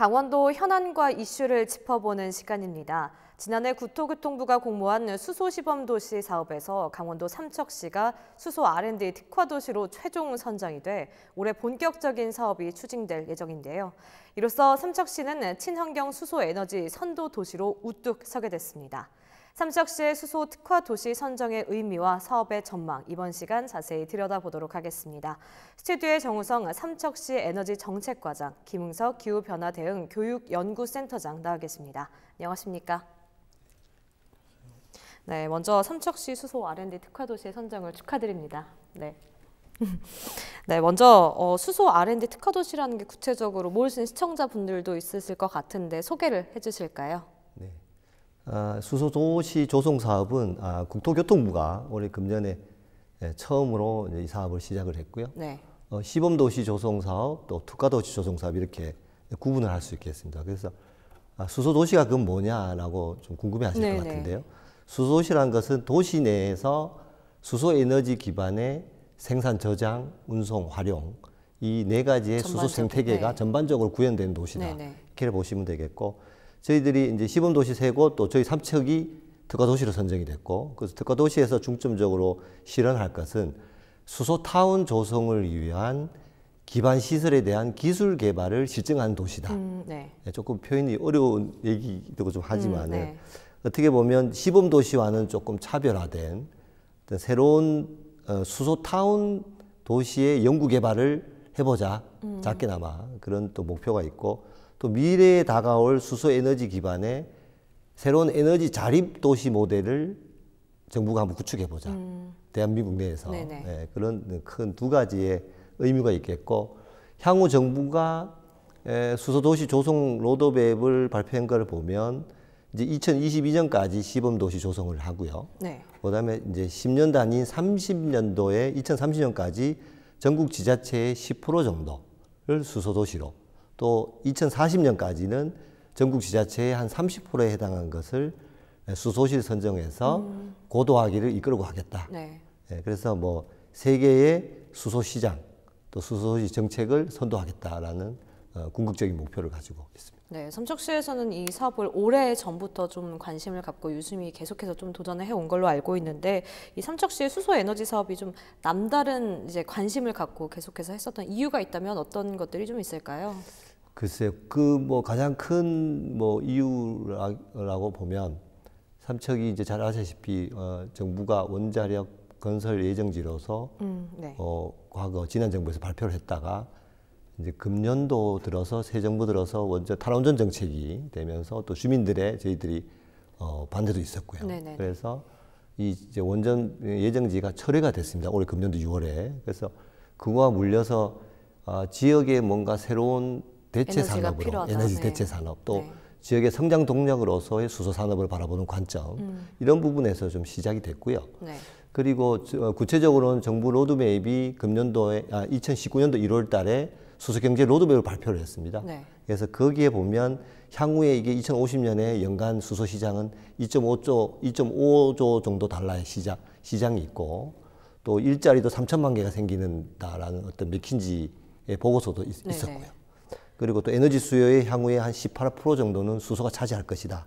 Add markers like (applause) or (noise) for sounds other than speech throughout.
강원도 현안과 이슈를 짚어보는 시간입니다. 지난해 구토교통부가 공모한 수소시범도시 사업에서 강원도 삼척시가 수소 R&D 특화도시로 최종 선정이 돼 올해 본격적인 사업이 추진될 예정인데요. 이로써 삼척시는 친환경 수소에너지 선도도시로 우뚝 서게 됐습니다. 삼척시의 수소 특화 도시 선정의 의미와 사업의 전망 이번 시간 자세히 들여다보도록 하겠습니다. 스튜디오의 정우성 삼척시 에너지 정책과장, 김웅석 기후변화 대응 교육연구센터장 나와 계십니다. 안녕하십니까? 네, 먼저 삼척시 수소 R&D 특화 도시의 선정을 축하드립니다. 네. (laughs) 네, 먼저 어, 수소 R&D 특화 도시라는 게 구체적으로 모르시는 시청자분들도 있으실 것 같은데 소개를 해주실까요? 어, 수소 도시 조성 사업은 아, 국토교통부가 올해 금년에 예, 처음으로 이 사업을 시작을 했고요. 네. 어, 시범 도시 조성 사업 또 특화 도시 조성 사업 이렇게 구분을 할 수 있겠습니다. 그래서 아, 수소 도시가 그건 뭐냐라고 좀 궁금해하실 네네. 것 같은데요. 수소 도시란 것은 도시 내에서 수소 에너지 기반의 생산 저장, 운송, 활용 이 네 가지의 전반적, 수소 생태계가 네. 전반적으로 구현된 도시다 네네. 이렇게 보시면 되겠고 저희들이 이제 시범 도시 세고또 저희 삼척이 특화 도시로 선정이 됐고 그래서 특화 도시에서 중점적으로 실현할 것은 수소 타운 조성을 위한 기반 시설에 대한 기술 개발을 실증하는 도시다. 음, 네. 예, 조금 표현이 어려운 얘기도 좀 하지만 음, 네. 어떻게 보면 시범 도시와는 조금 차별화된 새로운 어, 수소 타운 도시의 연구 개발을 해보자 음. 작게나마 그런 또 목표가 있고 또 미래에 다가올 수소 에너지 기반의 새로운 에너지 자립 도시 모델을 정부가 한번 구축해 보자. 음. 대한민국 내에서 네, 그런 큰 두 가지의 의미가 있겠고 향후 정부가 수소 도시 조성 로드맵을 발표한 걸 보면 이제 2022년까지 시범 도시 조성을 하고요. 네. 그다음에 이제 10년 단위인 30년도에 2030년까지 전국 지자체의 10% 정도를 수소 도시로 또 2040년까지는 전국 지자체의 한 30%에 해당한 것을 수소실 선정해서 음. 고도화기를 이끌고 하겠다. 네. 예, 그래서 뭐 세계의 수소 시장 또 수소시 정책을 선도하겠다라는 어, 궁극적인 목표를 가지고 있습니다. 네, 삼척시에서는 이 사업을 오래 전부터 좀 관심을 갖고 유심히 계속해서 좀 도전을 해온 걸로 알고 있는데 이 삼척시의 수소 에너지 사업이 좀 남다른 이제 관심을 갖고 계속해서 했었던 이유가 있다면 어떤 것들이 좀 있을까요? 글쎄 그 뭐 가장 큰 뭐 이유라고 보면 삼척이 이제 잘 아시다시피 어, 정부가 원자력 건설 예정지로서 음, 네. 어, 과거 지난 정부에서 발표를 했다가 이제 금년도 들어서 새 정부 들어서 원전 탈원전 정책이 되면서 또 주민들의 저희들이 어, 반대도 있었고요. 네네네. 네, 네. 그래서 이 이제 원전 예정지가 철회가 됐습니다. 올해 금년도 6월에 그래서 그와 물려서 아, 지역에 뭔가 새로운 대체 산업으로 에너지 네. 대체 산업 또 네. 지역의 성장 동력으로서의 수소 산업을 바라보는 관점 음. 이런 부분에서 좀 시작이 됐고요. 네. 그리고 어, 구체적으로는 정부 로드맵이 금년도에 아, 2019년도 1월달에 수소경제 로드맵을 발표를 했습니다. 네. 그래서 거기에 보면 향후에 이게 2050년에 연간 수소 시장은 2.5조 2.5조 정도 달러의 시장 시장이 있고 또 일자리도 3천만 개가 생기는다라는 어떤 맥킨지의 보고서도 있, 네, 네. 었고요 그리고 또 에너지 수요의 향후에 한 18% 정도는 수소가 차지할 것이다.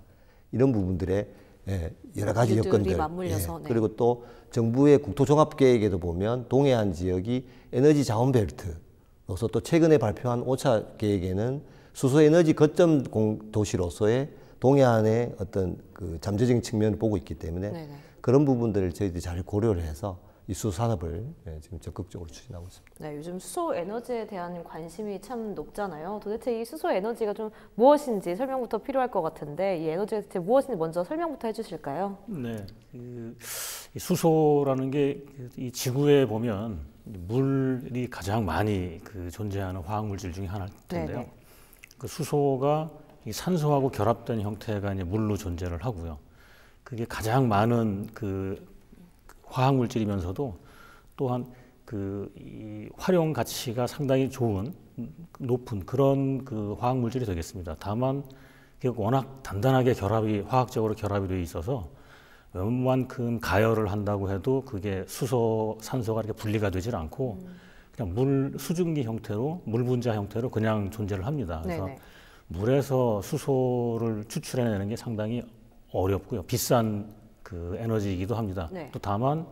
이런 부분들에 예, 여러 가지 여건들 예, 맞물려서, 예, 네. 그리고 또 정부의 국토종합계획에도 보면 동해안 지역이 에너지 자원벨트로서 또 최근에 발표한 5차 계획에는 수소에너지 거점 공, 도시로서의 동해안의 어떤 그 잠재적인 측면을 보고 있기 때문에 네네. 그런 부분들을 저희들이 잘 고려를 해서 이 수산업을 예, 지금 적극적으로 추진하고 있습니다. 네, 요즘 수소 에너지에 대한 관심이 참 높잖아요. 도대체 이 수소 에너지가 좀 무엇인지 설명부터 필요할 것 같은데 이 에너지가 대체 무엇인지 먼저 설명부터 해주실까요? 네, 그, 수소라는 게 이 지구에 보면 물이 가장 많이 그 존재하는 화학 물질 중에 하나일 텐데요. 네, 네. 그 수소가 산소하고 결합된 형태가 이제 물로 존재를 하고요. 그게 가장 많은 그 화학 물질이면서도 또한 그이 활용 가치가 상당히 좋은 높은 그런 그 화학 물질이 되겠습니다. 다만 워낙 단단하게 결합이 화학적으로 결합이 되어 있어서 웬만큼 가열을 한다고 해도 그게 수소 산소가 이렇게 분리가 되질 않고 음. 그냥 물 수증기 형태로 물 분자 형태로 그냥 존재를 합니다. 그래서 네네. 물에서 수소를 추출해내는 게 상당히 어렵고요. 비싼 그 에너지이기도 합니다. 네. 또 다만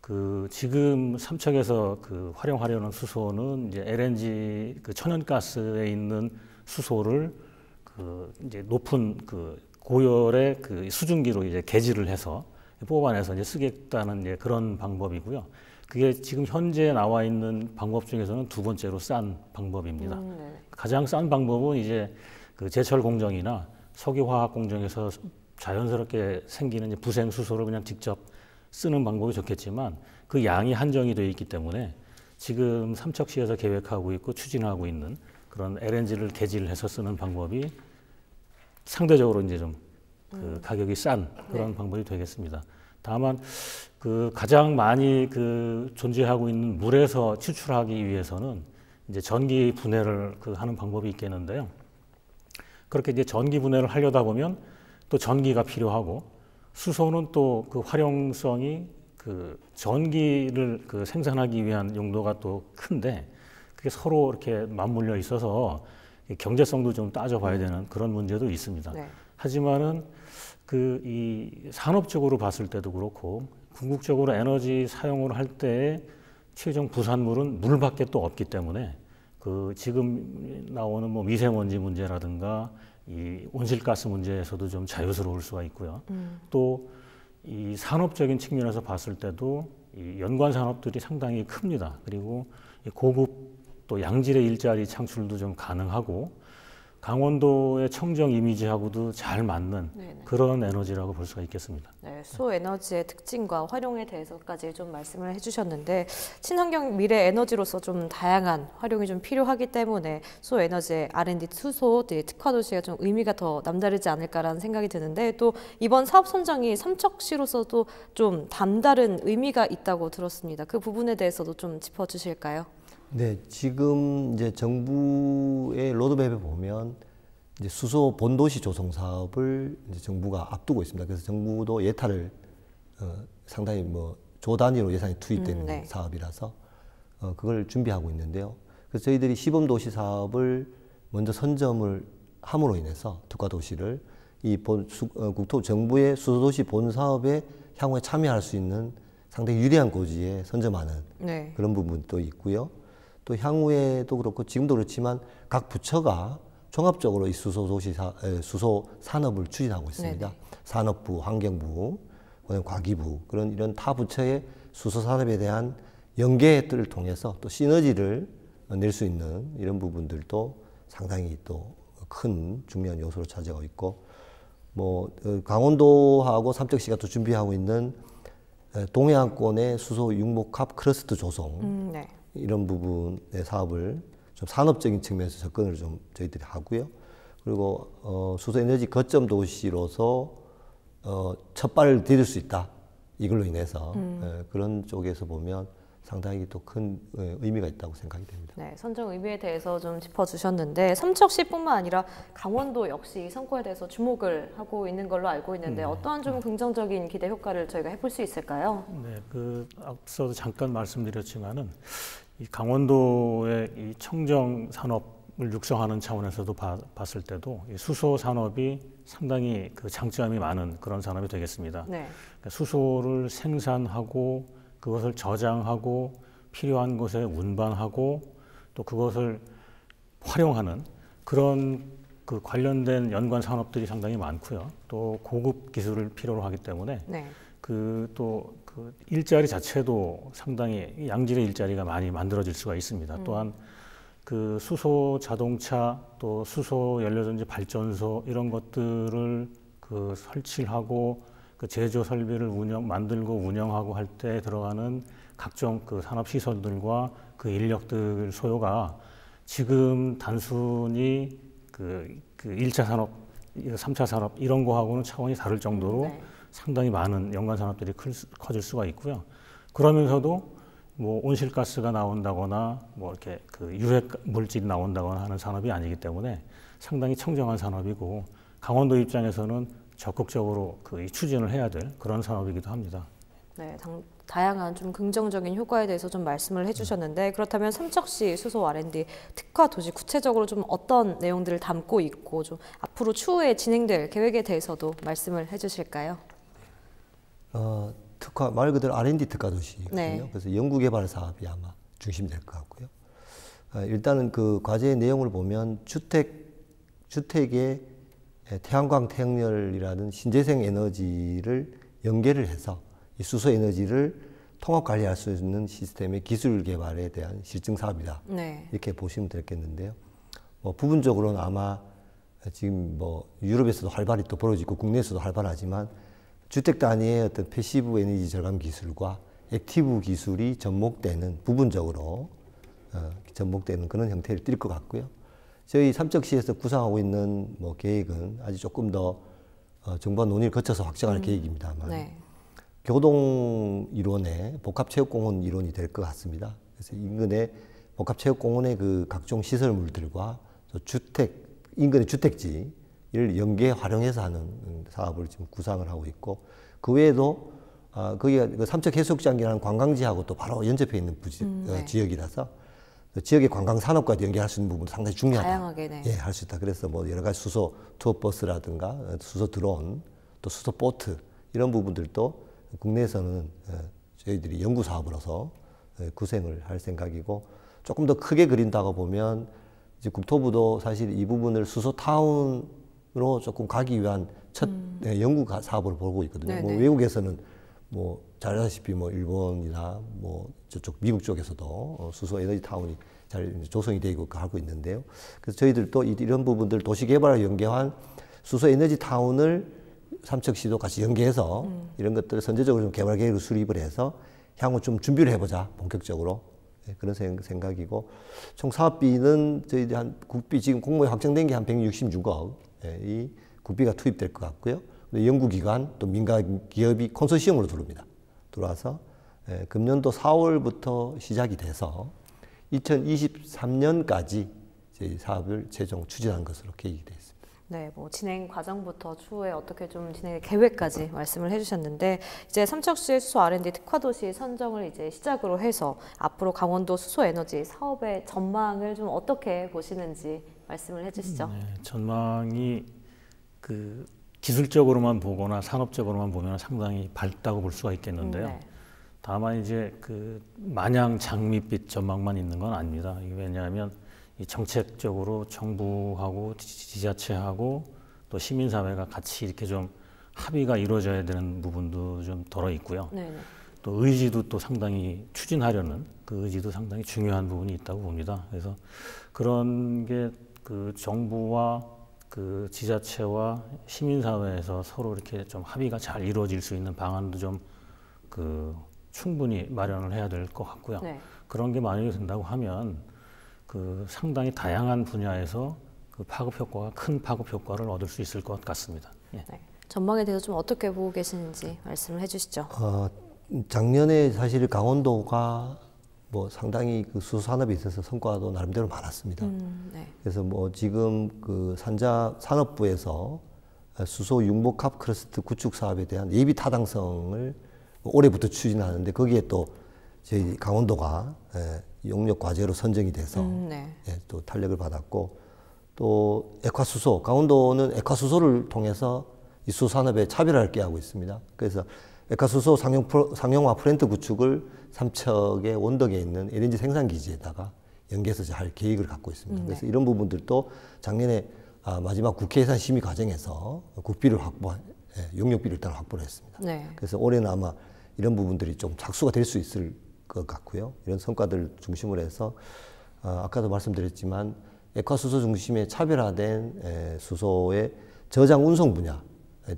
그 지금 삼척에서 그 활용하려는 수소는 이제 LNG 그 천연가스에 있는 수소를 그 이제 높은 그 고열의 그 수증기로 이제 개질을 해서 뽑아내서 이제 쓰겠다는 이제 그런 방법이고요. 그게 지금 현재 나와 있는 방법 중에서는 두 번째로 싼 방법입니다. 음, 네. 가장 싼 방법은 이제 그 제철 공정이나 석유화학 공정에서 자연스럽게 생기는 부생 수소를 그냥 직접 쓰는 방법이 좋겠지만 그 양이 한정이 되어 있기 때문에 지금 삼척시에서 계획하고 있고 추진하고 있는 그런 LNG를 개질해서 쓰는 방법이 상대적으로 이제 좀그 음. 가격이 싼 그런 네. 방법이 되겠습니다. 다만 그 가장 많이 그 존재하고 있는 물에서 추출하기 위해서는 이제 전기 분해를 그 하는 방법이 있겠는데요. 그렇게 이제 전기 분해를 하려다 보면 또 전기가 필요하고 수소는 또 그 활용성이 그 전기를 그 생산하기 위한 용도가 또 큰데 그게 서로 이렇게 맞물려 있어서 경제성도 좀 따져봐야 되는 그런 문제도 있습니다. 네. 하지만은 그 이 산업적으로 봤을 때도 그렇고 궁극적으로 에너지 사용을 할 때 최종 부산물은 물밖에 또 없기 때문에 그 지금 나오는 뭐 미세먼지 문제라든가 이 온실가스 문제에서도 좀 자유스러울 수가 있고요. 음. 또이 산업적인 측면에서 봤을 때도 이 연관 산업들이 상당히 큽니다. 그리고 고급 또 양질의 일자리 창출도 좀 가능하고 강원도의 청정 이미지하고도 잘 맞는 네네. 네. 그런 에너지라고 볼 수가 있겠습니다. 네, 소에너지의 특징과 활용에 대해서까지 좀 말씀을 해주셨는데 친환경 미래 에너지로서 좀 다양한 활용이 좀 필요하기 때문에 소에너지의 R&D 투소 특화 도시가 좀 의미가 더 남다르지 않을까라는 생각이 드는데 또 이번 사업 선정이 삼척시로서도 좀 남다른 의미가 있다고 들었습니다. 그 부분에 대해서도 좀 짚어주실까요? 네, 지금 이제 정부의 로드맵에 보면 이제 수소 본도시 조성 사업을 이제 정부가 앞두고 있습니다. 그래서 정부도 예타를 어, 상당히 뭐 조 단위로 예산이 투입되는 음, 네. 사업이라서 어, 그걸 준비하고 있는데요. 그래서 저희들이 시범 도시 사업을 먼저 선점을 함으로 인해서 특화 도시를 이 본, 수, 어, 국토 정부의 수소 도시 본 사업에 향후에 참여할 수 있는 상당히 유리한 고지에 선점하는 네. 그런 부분도 있고요. 또 향후에도 그렇고 지금도 그렇지만 각 부처가 종합적으로 이 수소 도시 사, 수소 산업을 추진하고 있습니다. 네네. 산업부, 환경부, 그다음 과기부 그런 이런 타 부처의 수소 산업에 대한 연계들을 통해서 또 시너지를 낼 수 있는 이런 부분들도 상당히 또 큰 중요한 요소로 차지하고 있고 뭐 어, 강원도하고 삼척시가 또 준비하고 있는 동해안권의 수소 융목합 크러스트 조성 음, 네. 이런 부분의 사업을 좀 산업적인 측면에서 접근을 좀 저희들이 하고요. 그리고 어, 수소 에너지 거점 도시로서 어, 첫 발을 디딜 수 있다. 이걸로 인해서 음. 예, 그런 쪽에서 보면 상당히 또큰 예, 의미가 있다고 생각이 됩니다. 네, 선정 의미에 대해서 좀 짚어주셨는데 삼척시뿐만 아니라 강원도 역시 선거에 대해서 주목을 하고 있는 걸로 알고 있는데 네. 어떠한 좀 긍정적인 기대 효과를 저희가 해볼 수 있을까요? 네, 그 앞서도 잠깐 말씀드렸지만은 이 강원도의 이 청정 산업을 육성하는 차원에서도 봐, 봤을 때도 이 수소 산업이 상당히 그 장점이 많은 그런 산업이 되겠습니다. 네. 그러니까 수소를 생산하고 그것을 저장하고 필요한 곳에 운반하고 또 그것을 활용하는 그런 그 관련된 연관 산업들이 상당히 많고요. 또 고급 기술을 필요로 하기 때문에 네. 그또 그 일자리 자체도 상당히 양질의 일자리가 많이 만들어질 수가 있습니다. 음. 또한 그 수소 자동차 또 수소 연료전지 발전소 이런 것들을 그 설치하고 그 제조 설비를 운영 만들고 운영하고 할 때 들어가는 각종 그 산업 시설들과 그 인력들 소요가 지금 단순히 그, 그 1차 산업, 3차 산업 이런 거하고는 차원이 다를 정도로 네. 상당히 많은 연관 산업들이 클, 커질 수가 있고요. 그러면서도 뭐 온실가스가 나온다거나 뭐 이렇게 그 유해 물질이 나온다거나 하는 산업이 아니기 때문에 상당히 청정한 산업이고 강원도 입장에서는 적극적으로 그 추진을 해야 될 그런 산업이기도 합니다. 네, 당, 다양한 좀 긍정적인 효과에 대해서 좀 말씀을 해주셨는데 그렇다면 삼척시 수소 R&D 특화 도시 구체적으로 좀 어떤 내용들을 담고 있고 좀 앞으로 추후에 진행될 계획에 대해서도 말씀을 해주실까요? 어, 특화 말 그대로 R&D 특화 도시거든요. 네. 그래서 연구개발 사업이 아마 중심이 될것 같고요. 어, 일단은 그 과제의 내용을 보면 주택 주택에 예, 태양광 태양열이라는 신재생 에너지를 연계를 해서 이 수소 에너지를 통합 관리할 수 있는 시스템의 기술 개발에 대한 실증 사업이다. 네. 이렇게 보시면 되겠는데요. 뭐 부분적으로는 아마 지금 뭐 유럽에서도 활발히 또 벌어지고 국내에서도 활발하지만 주택 단위의 어떤 패시브 에너지 절감 기술과 액티브 기술이 접목되는 부분적으로 어, 접목되는 그런 형태를 띨 것 같고요. 저희 삼척시에서 구상하고 있는 뭐 계획은 아직 조금 더 어, 정부와 논의를 거쳐서 확정할 음. 계획입니다만 네. 교동 이론에 복합체육공원 이론이 될 것 같습니다. 그래서 인근에 복합체육공원의 그 각종 시설물들과 주택 인근의 주택지 이를 연계 활용해서 하는 사업을 지금 구상을 하고 있고 그 외에도 아, 거기가 그 삼척해수욕장이라는 관광지하고 또 바로 연접해 있는 부지, 음, 어, 네. 어, 지역이라서 그 지역의 관광 산업과연계할수 있는 부분도 상당히 중요하다. 다양하게 네. 예, 할 수 있다. 그래서 뭐 여러 가지 수소 투어버스라든가 어, 수소 드론 또 수소 보트 이런 부분들도 국내에서는 어, 저희들이 연구 사업으로서 구생을 할 생각이고 조금 더 크게 그린다고 보면 이제 국토부도 사실 이 부분을 수소 타운 으로 조금 가기 위한 첫 음. 네, 연구 사업을 보고 있거든요. 뭐 외국에서는 뭐잘 아시다시피 뭐 일본이나 뭐 저쪽 미국 쪽에서도 어, 수소 에너지 타운이 잘 조성이 되고 그 하고 있는데요. 그래서 저희들도 이런 부분들 도시 개발을 연계한 수소 에너지 타운을 삼척시도 같이 연계해서 음. 이런 것들을 선제적으로 좀 개발 계획을 수립을 해서 향후 좀 준비를 해보자 본격적으로 네, 그런 생각이고 총 사업비는 저희들 한 국비 지금 공모에 확정된 게 한 166억 네, 이 국비가 투입될 것 같고요. 연구기관 또 민간기업이 컨소시엄으로 들어옵니다. 들어와서 예, 금년도 4월부터 시작이 돼서 2023년까지 사업을 최종 추진한 것으로 계획이 되어 있습니다. 네, 뭐 진행 과정부터 추후에 어떻게 좀 진행의 계획까지 말씀을 해주셨는데 이제 삼척시의 수소 R&D 특화도시 선정을 이제 시작으로 해서 앞으로 강원도 수소 에너지 사업의 전망을 좀 어떻게 보시는지 말씀을 해주시죠. 음, 네, 전망이 그 기술적으로만 보거나 산업적으로만 보면 상당히 밝다고 볼 수가 있겠는데요. 음, 네. 다만 이제 그 마냥 장밋빛 전망만 있는 건 아닙니다. 왜냐하면 이 정책적으로 정부하고 지자체하고 또 시민사회가 같이 이렇게 좀 합의가 이루어져야 되는 부분도 좀 덜어 있고요. 네또 네. 의지도 또 상당히 추진하려는 그 의지도 상당히 중요한 부분이 있다고 봅니다. 그래서 그런 게그 정부와 그 지자체와 시민사회에서 서로 이렇게 좀 합의가 잘 이루어질 수 있는 방안도 좀 그 충분히 마련을 해야 될 것 같고요. 네. 그런 게 마련이 된다고 하면 그 상당히 다양한 분야에서 그 파급 효과가 큰 파급 효과를 얻을 수 있을 것 같습니다. 예. 네. 전망에 대해서 좀 어떻게 보고 계시는지 말씀을 해주시죠. 어, 작년에 사실 강원도가 뭐 상당히 그 수산업에 소 있어서 성과도 나름대로 많았습니다. 음, 네. 그래서 뭐 지금 그 산자 산업부에서 수소 융복합 크러스트 구축 사업에 대한 예비 타당성을 올해부터 추진하는데 거기에 또 저희 강원도가 예, 용역 과제로 선정이 돼서 음, 네. 예, 또 탄력을 받았고 또 액화수소 강원도는 액화수소를 통해서 이 수산업에 차별화를 깨하고 있습니다. 그래서 액화수소 상용, 프로, 상용화 프랜트 구축을 삼척의 원덕에 있는 LNG 생산 기지에다가 연계해서 할 계획을 갖고 있습니다. 네. 그래서 이런 부분들도 작년에 아, 마지막 국회 예산 심의 과정에서 국비를 확보, 예, 용역비를 일단 확보를 했습니다. 네. 그래서 올해는 아마 이런 부분들이 좀 착수가 될 수 있을 것 같고요. 이런 성과들 중심으로 해서 아, 아까도 말씀드렸지만 액화수소 중심의 차별화된 에, 예, 수소의 저장 운송 분야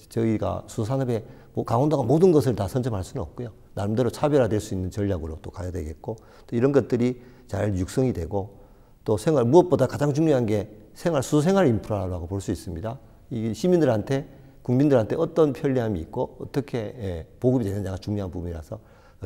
저희가 수산업의 뭐 강원도가 모든 것을 다 선점할 수는 없고요. 나름대로 차별화될 수 있는 전략으로 또 가야 되겠고 또 이런 것들이 잘 육성이 되고 또 생활 무엇보다 가장 중요한 게 생활 수생활 인프라라고 볼 수 있습니다. 이 시민들한테 국민들한테 어떤 편리함이 있고 어떻게 예, 보급이 되느냐가 중요한 부분이라서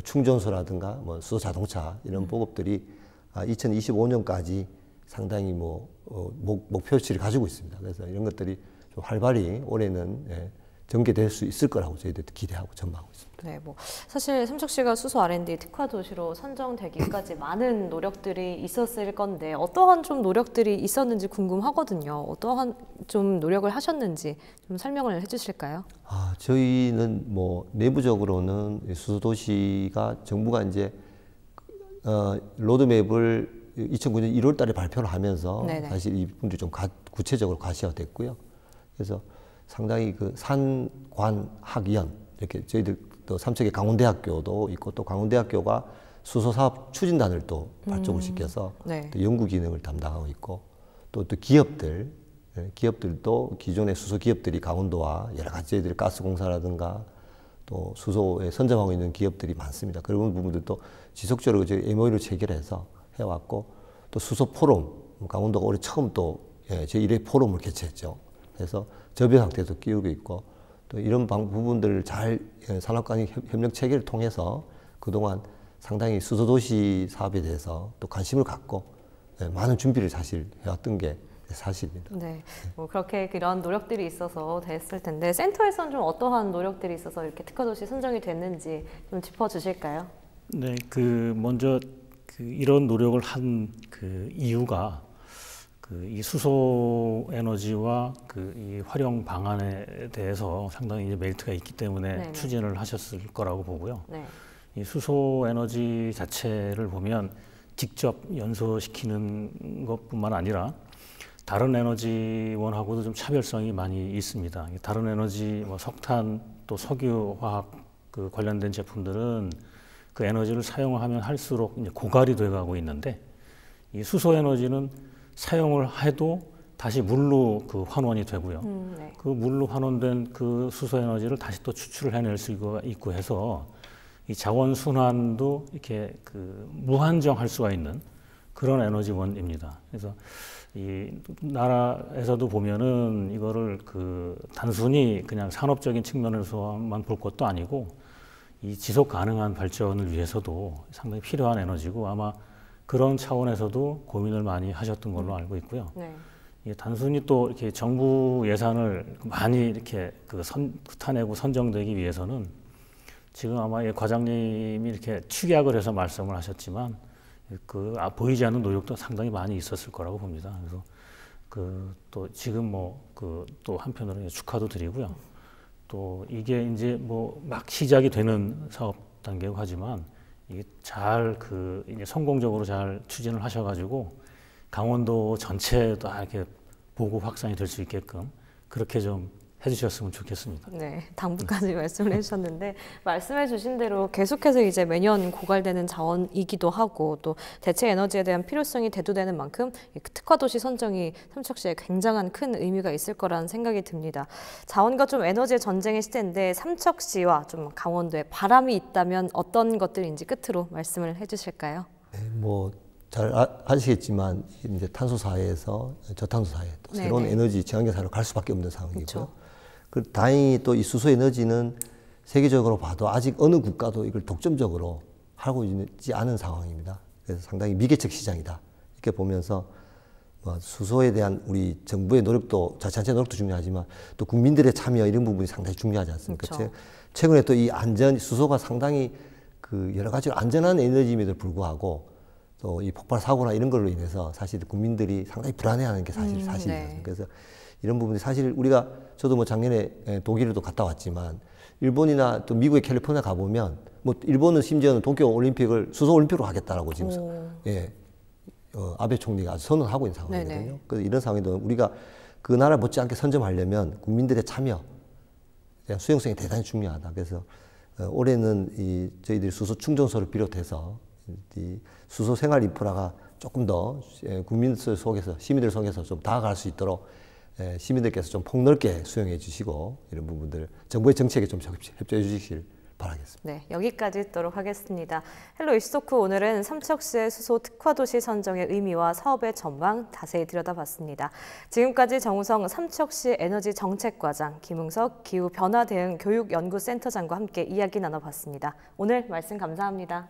충전소라든가 뭐 수소 자동차 이런 음. 보급들이 아, 2025년까지 상당히 뭐 어, 목, 목표치를 가지고 있습니다. 그래서 이런 것들이 좀 활발히 올해는 예, 전개될 수 있을 거라고 저희들도 기대하고 전망하고 있습니다. 네, 뭐 사실 삼척시가 수소 R&D 특화 도시로 선정되기까지 많은 노력들이 있었을 건데 어떠한 좀 노력들이 있었는지 궁금하거든요. 어떠한 좀 노력을 하셨는지 좀 설명을 해주실까요? 아, 저희는 뭐 내부적으로는 수소 도시가 정부가 이제 그, 어, 로드맵을 2009년 1월달에 발표를 하면서 네네. 사실 이 부분도 좀 가, 구체적으로 과시가 됐고요. 그래서 상당히 그 산관학연 이렇게 저희들 또 삼척의 강원대학교도 있고 또 강원대학교가 수소사업 추진단을 또 발족을 음. 시켜서 네. 또 연구 기능을 담당하고 있고 또, 또 기업들 예, 기업들도 기존의 수소 기업들이 강원도와 여러 가지 저희들 가스공사라든가 또 수소에 선점하고 있는 기업들이 많습니다. 그런 부분들도 지속적으로 저희 MOU를 체결해서 해왔고 또 수소 포럼 강원도가 올해 처음 또 예, 제1회 포럼을 개최했죠. 그래서 접배 상태에서 끼우고 있고 또 이런 부분들을 잘산업관의 예, 협력 체계를 통해서 그동안 상당히 수소도시 사업에 대해서 또 관심을 갖고 예, 많은 준비를 사실 해왔던 게 사실입니다. 네, 뭐 그렇게 그런 노력들이 있어서 됐을 텐데 센터에서는 좀 어떠한 노력들이 있어서 이렇게 특화도시 선정이 됐는지 좀 짚어주실까요? 네, 그 먼저 그 이런 노력을 한 그 이유가 그이 수소 에너지와 그이 활용 방안에 대해서 상당히 이제 메리트가 있기 때문에 네네. 추진을 하셨을 거라고 보고요. 네. 이 수소 에너지 자체를 보면 직접 연소시키는 것뿐만 아니라 다른 에너지원하고도 좀 차별성이 많이 있습니다. 다른 에너지, 뭐 석탄 또 석유 화학 그 관련된 제품들은 그 에너지를 사용하면 할수록 이제 고갈이 돼가고 있는데 이 수소 에너지는 사용을 해도 다시 물로 그 환원이 되고요. 음, 네. 그 물로 환원된 그 수소 에너지를 다시 또 추출을 해낼 수가 있고 해서 이 자원 순환도 이렇게 그 무한정할 수가 있는 그런 에너지원입니다. 그래서 이 나라에서도 보면은 이거를 그 단순히 그냥 산업적인 측면에서만 볼 것도 아니고 이 지속 가능한 발전을 위해서도 상당히 필요한 에너지고 아마 그런 차원에서도 고민을 많이 하셨던 걸로 음. 알고 있고요. 네. 예, 단순히 또 이렇게 정부 예산을 많이 이렇게 그 선, 타내고 선정되기 위해서는 지금 아마 예, 과장님이 이렇게 축약을 해서 말씀을 하셨지만 그 아, 보이지 않는 노력도 상당히 많이 있었을 거라고 봅니다. 그래서 그또 지금 뭐 그 또 한편으로는 축하도 드리고요. 또 이게 이제 뭐 막 시작이 되는 사업 단계고 하지만 잘그 이제 성공적으로 잘 추진을 하셔가지고 강원도 전체도 이렇게 보고 확산이 될 수 있게끔 그렇게 좀 해주셨으면 좋겠습니다. 네, 당부까지 음. (laughs) 말씀을 해주셨는데 말씀해주신 대로 계속해서 이제 매년 고갈되는 자원이기도 하고 또 대체 에너지에 대한 필요성이 대두되는 만큼 그 특화 도시 선정이 삼척시에 굉장한 큰 의미가 있을 거라는 생각이 듭니다. 자원과 좀 에너지의 전쟁의 시대인데 삼척시와 좀 강원도에 바람이 있다면 어떤 것들인지 끝으로 말씀을 해주실까요? 네, 뭐 잘 아, 아시겠지만 이제 탄소 사회에서 저탄소 사회 또 네, 새로운 네. 에너지 친환경 사회로 갈 수밖에 없는 상황이고그렇 그 다행히 또 이 수소 에너지는 세계적으로 봐도 아직 어느 국가도 이걸 독점적으로 하고 있지 않은 상황입니다. 그래서 상당히 미개척 시장이다. 이렇게 보면서 뭐 수소에 대한 우리 정부의 노력도 자체 노력도 중요하지만 또 국민들의 참여 이런 부분이 상당히 중요하지 않습니까? 그렇죠. 최근에 또 이 안전 수소가 상당히 그 여러 가지 안전한 에너지임에도 불구하고 또 이 폭발 사고나 이런 걸로 인해서 사실 국민들이 상당히 불안해하는 게 사실 음, 사실이거요 네. 그래서 이런 부분이 사실 우리가 저도 뭐 작년에 예, 독일에도 갔다 왔지만 일본이나 또 미국의 캘리포니아 가보면 뭐 일본은 심지어는 도쿄 올림픽을 수소 올림픽으로 하겠다라고 지금 오. 예 어, 아베 총리가 아주 선언하고 있는 상황이거든요. 네네. 그래서 이런 상황에도 우리가 그 나라 못지않게 선점하려면 국민들의 참여, 수용성이 대단히 중요하다. 그래서 어, 올해는 이 저희들이 수소 충전소를 비롯해서 이 수소 생활 인프라가 조금 더 예, 국민들 속에서 시민들 속에서 좀 다가갈 수 있도록 예, 시민들께서 좀 폭넓게 수용해 주시고 이런 부분들 정부의 정책에 좀 협조해 주시길 바라겠습니다. 네, 여기까지 있도록 하겠습니다. 헬로 이슈토크 오늘은 삼척시의 수소 특화도시 선정의 의미와 사업의 전망 자세히 들여다봤습니다. 지금까지 정우성 삼척시 에너지 정책과장, 김웅석 기후변화대응 교육연구센터장과 함께 이야기 나눠봤습니다. 오늘 말씀 감사합니다.